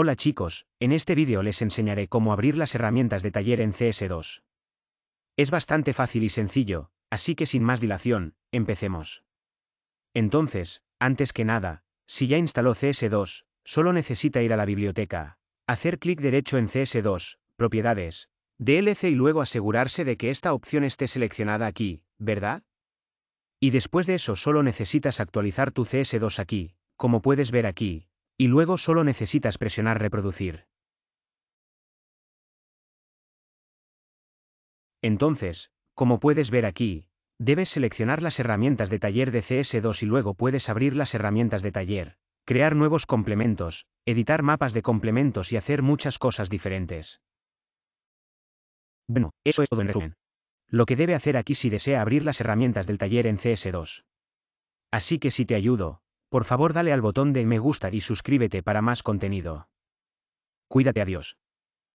Hola chicos, en este vídeo les enseñaré cómo abrir las herramientas de taller en CS2. Es bastante fácil y sencillo, así que sin más dilación, empecemos. Entonces, antes que nada, si ya instaló CS2, solo necesita ir a la biblioteca, hacer clic derecho en CS2, propiedades, DLC y luego asegurarse de que esta opción esté seleccionada aquí, ¿verdad? Y después de eso solo necesitas actualizar tu CS2 aquí, como puedes ver aquí, y luego solo necesitas presionar reproducir. Entonces, como puedes ver aquí, debes seleccionar las herramientas de taller de CS2 y luego puedes abrir las herramientas de taller, crear nuevos complementos, editar mapas de complementos y hacer muchas cosas diferentes. Bueno, eso es todo en resumen. Lo que debe hacer aquí si desea abrir las herramientas del taller en CS2. Así que si te ayudo, por favor dale al botón de me gusta y suscríbete para más contenido. Cuídate adiós.